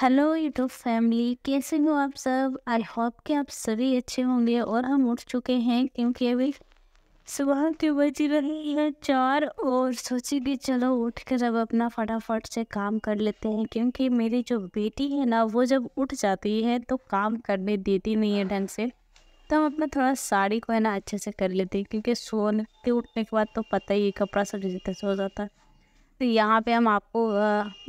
hello YouTube family कैसे हो आप सब आई होप कि आप सभी अच्छे होंगे और हम उठ चुके हैं क्योंकि अभी सुबह के बज रही है चार और सोची कि चलो उठ कर अब अपना फटाफट से काम कर लेते हैं क्योंकि मेरी जो बेटी है ना वो जब उठ जाती है तो काम करने देती नहीं है ढंग से तो हम अपना थोड़ा साड़ी को है ना अच्छे से कर लेते हैं क्योंकि सोने के उठने के बाद तो पता ही कपड़ा सब से सो जाता है तो यहाँ पे हम आपको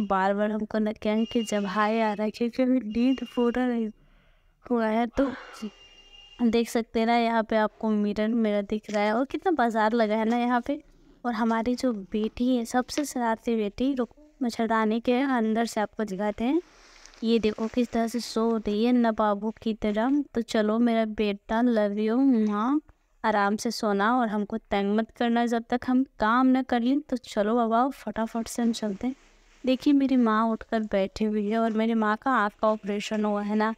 बार बार हमको न कहें कि जब हाई आ रहा है क्योंकि नींद पूरा नहीं हुआ है तो देख सकते हैं ना यहाँ पे आपको मिरर मेरा दिख रहा है और कितना बाजार लगा है ना यहाँ पे और हमारी जो बेटी है सबसे शरारती बेटी रुक मच्छरदानी के अंदर से आपको दिखाते हैं ये देखो किस तरह से सो रही है बाबू की तरह तो चलो मेरा बेटा लव यू माँ आराम से सोना और हमको तंग मत करना जब तक हम काम ना कर लें तो चलो बाबा फटाफट से हम चलते हैं देखिए मेरी माँ उठकर बैठी हुई है और मेरी माँ का आँख का ऑपरेशन हुआ है ना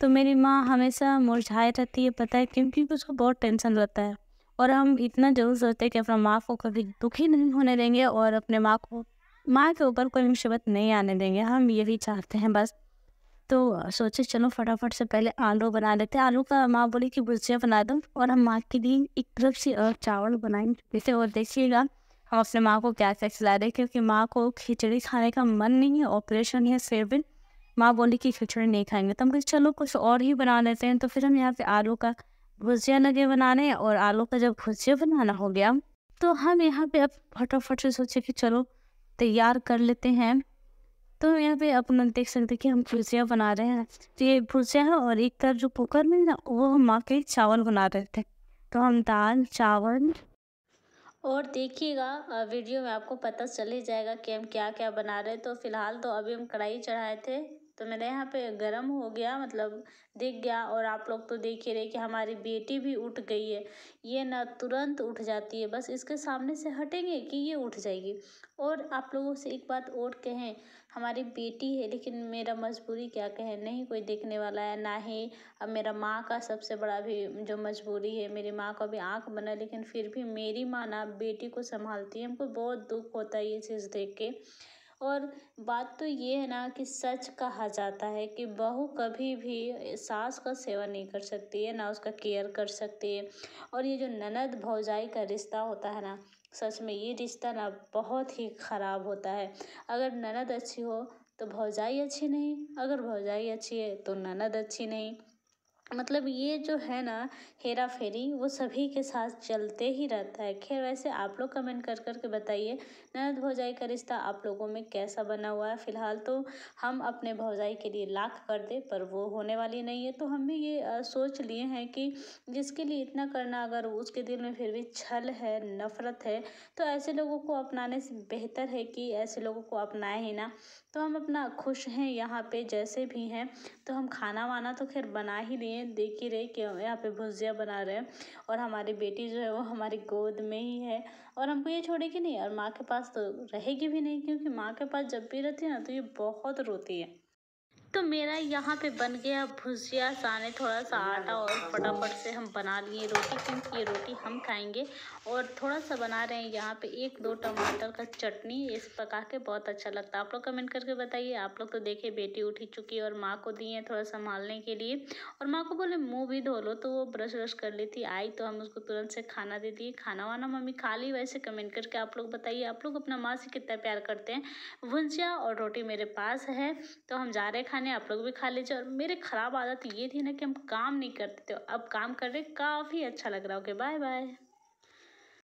तो मेरी माँ हमेशा मुरझाए रहती है पता है क्योंकि उसको बहुत टेंशन रहता है और हम इतना जरूर सोचते हैं कि अपना माँ को कभी दुखी नहीं होने देंगे और अपने माँ को माँ के ऊपर कोई मुसीबत नहीं आने देंगे हम यही चाहते हैं बस तो सोचे चलो फटाफट से पहले आलू बना लेते हैं आलू का माँ बोली कि भुजिया बना दो और हम माँ के लिए एक तरफ से और चावल बनाएंगे जैसे और देखिएगा हम अपने माँ को क्या क्या खिला रहे क्योंकि माँ को खिचड़ी खाने का मन नहीं है ऑपरेशन है फिर भी माँ बोली कि खिचड़ी नहीं खाएंगे तो हम कहते चलो कुछ और ही बना लेते हैं तो फिर हम यहाँ पे आलू का भुजिया लगे बनाने और आलू का जब भुजिया बनाना हो गया तो हम यहाँ पे अब फटाफट से सोचे कि चलो तैयार कर लेते हैं तो यहाँ पे अपन देख सकते हैं कि हम भुजिया बना रहे हैं तो ये भुजिया है और एक तरफ जो कुकर में ना वो हम माँ के चावल बना रहे थे तो हम दाल चावल और देखिएगा वीडियो में आपको पता चल ही जाएगा कि हम क्या क्या बना रहे हैं तो फिलहाल तो अभी हम कढ़ाई चढ़ाए थे तो मेरे यहाँ पे गर्म हो गया मतलब दिख गया और आप लोग तो देख ही रहे कि हमारी बेटी भी उठ गई है ये ना तुरंत उठ जाती है बस इसके सामने से हटेंगे कि ये उठ जाएगी और आप लोगों से एक बात और कहें हमारी बेटी है लेकिन मेरा मजबूरी क्या कहें नहीं कोई देखने वाला है ना ही अब मेरा माँ का सबसे बड़ा भी जो मजबूरी है मेरी माँ का भी आँख बना लेकिन फिर भी मेरी माँ ना बेटी को संभालती है हमको बहुत दुख होता है ये चीज़ देख के और बात तो ये है ना कि सच कहा जाता है कि बहू कभी भी सास का सेवा नहीं कर सकती है ना उसका केयर कर सकती है और ये जो ननद भौजाई का रिश्ता होता है ना सच में ये रिश्ता ना बहुत ही ख़राब होता है अगर ननद अच्छी हो तो भौजाई अच्छी नहीं अगर भौजाई अच्छी है तो ननद अच्छी नहीं मतलब ये जो है ना हेरा फेरी वो सभी के साथ चलते ही रहता है खैर वैसे आप लोग कमेंट कर कर के बताइए नया भौजाई का रिश्ता आप लोगों में कैसा बना हुआ है फ़िलहाल तो हम अपने भौजाई के लिए लाख कर दे पर वो होने वाली नहीं है तो हम भी ये आ, सोच लिए हैं कि जिसके लिए इतना करना अगर उसके दिल में फिर भी छल है नफ़रत है तो ऐसे लोगों को अपनाने से बेहतर है कि ऐसे लोगों को अपनाए ही ना तो हम अपना खुश हैं यहाँ पर जैसे भी हैं तो हम खाना वाना तो खैर बना ही लिए हैं देख ही रहे कि हम यहाँ पे भुजिया बना रहे हैं और हमारी बेटी जो है वो हमारी गोद में ही है और हमको ये छोड़ेगी नहीं और माँ के पास तो रहेगी भी नहीं क्योंकि माँ के पास जब भी रहती है ना तो ये बहुत रोती है तो मेरा यहाँ पे बन गया भुजिया साने थोड़ा सा आटा और फटाफट से हम बना लिए रोटी क्योंकि ये रोटी हम खाएंगे और थोड़ा सा बना रहे हैं यहाँ पे एक दो टमाटर का चटनी इस पका के बहुत अच्छा लगता है आप लोग कमेंट करके बताइए आप लोग तो देखे बेटी उठी चुकी है और माँ को दिए है थोड़ा संभालने के लिए और माँ को बोले मुँह भी धो लो तो वो ब्रश व्रश कर लेती आई तो हम उसको तुरंत से खाना दे दिए खाना वाना मम्मी खा ली वैसे कमेंट करके आप लोग बताइए आप लोग अपना माँ से कितना प्यार करते हैं भुजिया और रोटी मेरे पास है तो हम जा रहे हैं खाने आप लोग भी खा लीजिए और मेरे ख़राब आदत ये थी ना कि हम काम नहीं करते थे अब काम कर रहे काफ़ी अच्छा लग रहा ओके बाय बाय